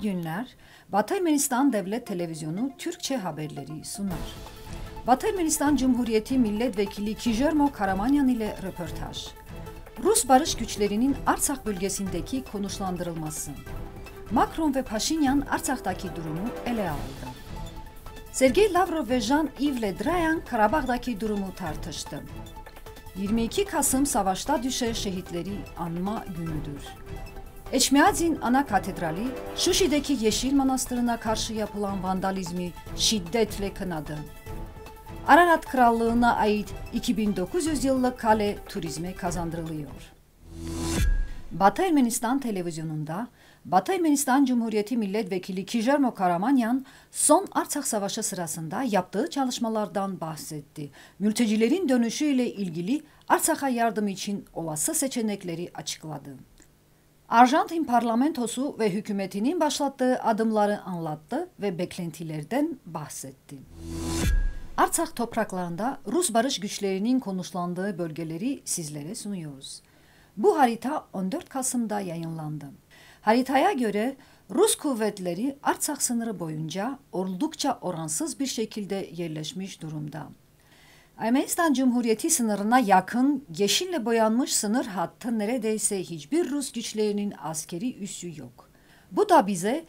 günler Batı Ermenistan Devlet Televizyonu Türkçe haberleri sunar. Batı Ermenistan Cumhuriyeti Milletvekili Kijermo Karamanyan ile röportaj. Rus barış güçlerinin Arsak bölgesindeki konuşlandırılması. Macron ve Paşinyan Arsak'taki durumu ele aldı. Sergey Lavrov ve Jean-Yves Le Drian Karabağ'daki durumu tartıştı. 22 Kasım savaşta düşen şehitleri anma günüdür. Eçmiadzin ana katedrali Şuşi'deki Yeşil Manastırı'na karşı yapılan vandalizmi şiddetle kınadı. Ararat Krallığı'na ait 2900 yıllık kale turizme kazandırılıyor. Batı Ermenistan televizyonunda Batı Ermenistan Cumhuriyeti Milletvekili Kijermo Karamanyan son Artsakh Savaşı sırasında yaptığı çalışmalardan bahsetti. Mültecilerin dönüşü ile ilgili Artsakh'a yardım için olası seçenekleri açıkladı. Arjantin parlamentosu ve hükümetinin başlattığı adımları anlattı ve beklentilerden bahsetti. Artsakh topraklarında Rus barış güçlerinin konuşlandığı bölgeleri sizlere sunuyoruz. Bu harita 14 Kasım'da yayınlandı. Haritaya göre Rus kuvvetleri Artsakh sınırı boyunca oldukça oransız bir şekilde yerleşmiş durumda. Ermenistan Cumhuriyeti sınırına yakın yeşille boyanmış sınır hattı neredeyse hiçbir Rus güçlerinin askeri üssü yok. Bu da bize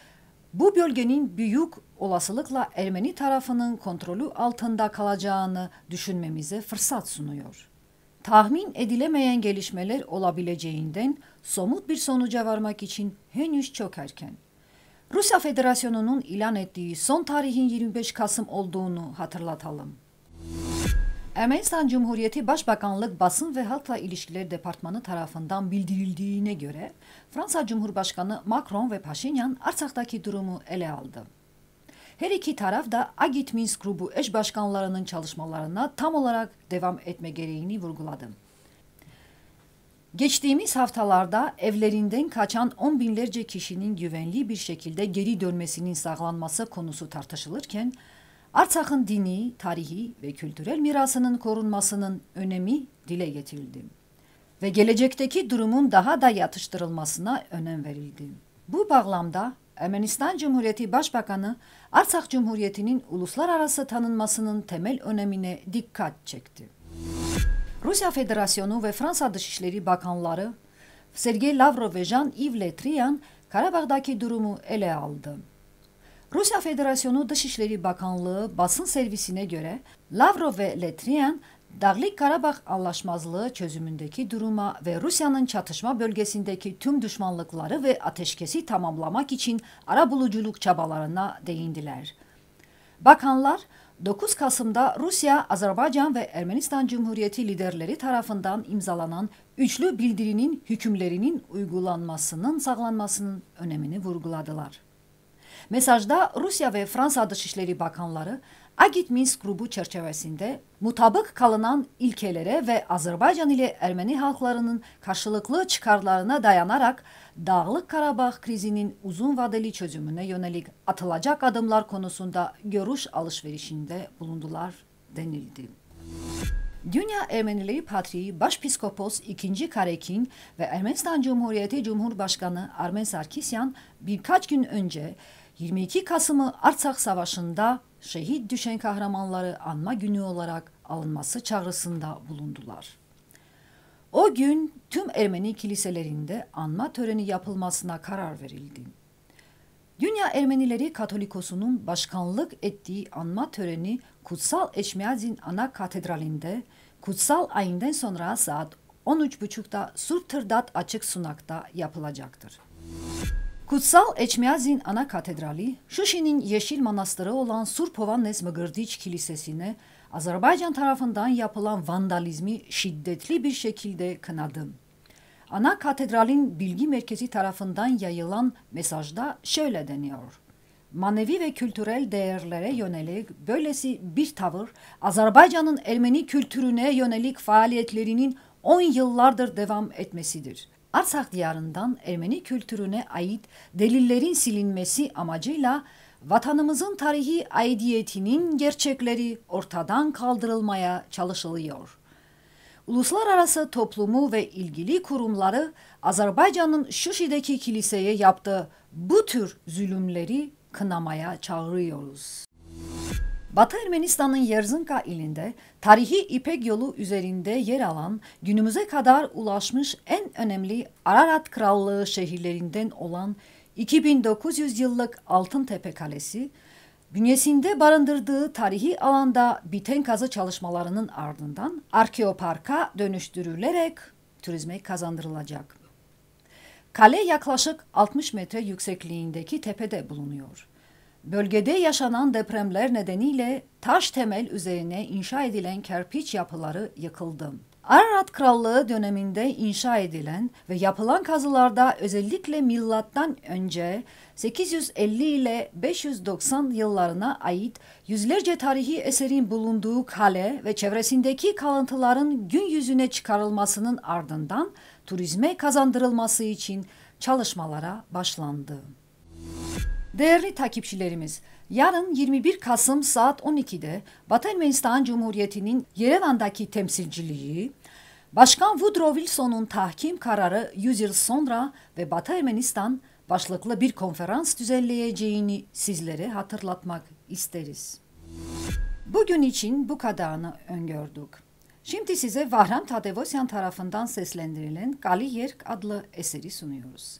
bu bölgenin büyük olasılıkla Ermeni tarafının kontrolü altında kalacağını düşünmemize fırsat sunuyor. Tahmin edilemeyen gelişmeler olabileceğinden somut bir sonuca varmak için henüz çok erken. Rusya Federasyonu'nun ilan ettiği son tarihin 25 Kasım olduğunu hatırlatalım. Ermenistan Cumhuriyeti Başbakanlık Basın ve Halkla İlişkiler Departmanı tarafından bildirildiğine göre Fransa Cumhurbaşkanı Macron ve Paşinyan Arsak'taki durumu ele aldı. Her iki taraf da Agit Minsk grubu eş başkanlarının çalışmalarına tam olarak devam etme gereğini vurguladı. Geçtiğimiz haftalarda evlerinden kaçan on binlerce kişinin güvenli bir şekilde geri dönmesinin sağlanması konusu tartışılırken Artsakh'ın dini, tarihi ve kültürel mirasının korunmasının önemi dile getirildi ve gelecekteki durumun daha da yatıştırılmasına önem verildi. Bu bağlamda Ermenistan Cumhuriyeti Başbakanı Artsakh Cumhuriyeti'nin uluslararası tanınmasının temel önemine dikkat çekti. Rusya Federasyonu ve Fransa Dışişleri Bakanları Sergey Lavrov ve Jean-Yves Le Trian Karabağ'daki durumu ele aldı. Rusya Federasyonu Dışişleri Bakanlığı basın servisine göre Lavrov ve Letrian Dağlık Karabağ Anlaşmazlığı çözümündeki duruma ve Rusya'nın çatışma bölgesindeki tüm düşmanlıkları ve ateşkesi tamamlamak için arabuluculuk çabalarına değindiler. Bakanlar 9 Kasım'da Rusya, Azerbaycan ve Ermenistan Cumhuriyeti liderleri tarafından imzalanan üçlü bildirinin hükümlerinin uygulanmasının sağlanmasının önemini vurguladılar. Mesajda Rusya ve Fransa Dışişleri Bakanları Agit Minsk grubu çerçevesinde mutabık kalınan ilkelere ve Azerbaycan ile Ermeni halklarının karşılıklı çıkarlarına dayanarak Dağlık Karabağ krizinin uzun vadeli çözümüne yönelik atılacak adımlar konusunda görüş alışverişinde bulundular denildi. Dünya Ermenileri Patriği Başpiskopos 2. Karekin ve Ermenistan Cumhuriyeti Cumhurbaşkanı Armen Sarkisyan birkaç gün önce 22 Kasım'ı Artsak Savaşı'nda şehit düşen kahramanları anma günü olarak alınması çağrısında bulundular. O gün tüm Ermeni kiliselerinde anma töreni yapılmasına karar verildi. Dünya Ermenileri Katolikosu'nun başkanlık ettiği anma töreni Kutsal Eşmiadzin Ana Katedrali'nde kutsal ayinden sonra saat 13.30'da Surtırdat Açık Sunak'ta yapılacaktır. Müzik Kutsal Eçmiyazin Ana Katedrali, Şuşi'nin Yeşil Manastırı olan Surpovannes Mıgırdiç Kilisesi'ne Azerbaycan tarafından yapılan vandalizmi şiddetli bir şekilde kınadı. Ana Katedral'in bilgi merkezi tarafından yayılan mesajda şöyle deniyor. Manevi ve kültürel değerlere yönelik böylesi bir tavır Azerbaycan'ın Ermeni kültürüne yönelik faaliyetlerinin 10 yıllardır devam etmesidir. Arsak diyarından Ermeni kültürüne ait delillerin silinmesi amacıyla vatanımızın tarihi aidiyetinin gerçekleri ortadan kaldırılmaya çalışılıyor. Uluslararası toplumu ve ilgili kurumları Azerbaycan'ın Şuşi'deki kiliseye yaptığı bu tür zulümleri kınamaya çağırıyoruz. Batı Ermenistan'ın Yerzinka ilinde tarihi İpek yolu üzerinde yer alan günümüze kadar ulaşmış en önemli Ararat Krallığı şehirlerinden olan 2900 yıllık Altıntepe Kalesi, bünyesinde barındırdığı tarihi alanda biten kazı çalışmalarının ardından arkeoparka dönüştürülerek turizme kazandırılacak. Kale yaklaşık 60 metre yüksekliğindeki tepede bulunuyor. Bölgede yaşanan depremler nedeniyle taş temel üzerine inşa edilen kerpiç yapıları yıkıldı. Ararat Krallığı döneminde inşa edilen ve yapılan kazılarda özellikle milattan önce 850 ile 590 yıllarına ait yüzlerce tarihi eserin bulunduğu kale ve çevresindeki kalıntıların gün yüzüne çıkarılmasının ardından turizme kazandırılması için çalışmalara başlandı. Değerli takipçilerimiz, yarın 21 Kasım saat 12'de Batı Cumhuriyeti'nin Yerevan'daki temsilciliği, Başkan Woodrow Wilson'un tahkim kararı 100 yıl sonra ve Batı Ermenistan başlıklı bir konferans düzenleyeceğini sizlere hatırlatmak isteriz. Bugün için bu kadarını öngördük. Şimdi size Vahram Tadevosyan tarafından seslendirilen Galiyerk adlı eseri sunuyoruz.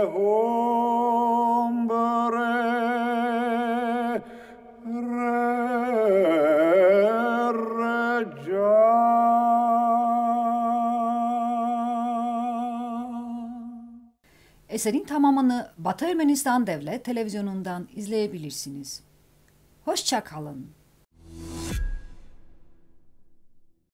Eserin tamamını Batı Ermenistan Devlet Televizyonu'ndan izleyebilirsiniz. Hoşça kalın.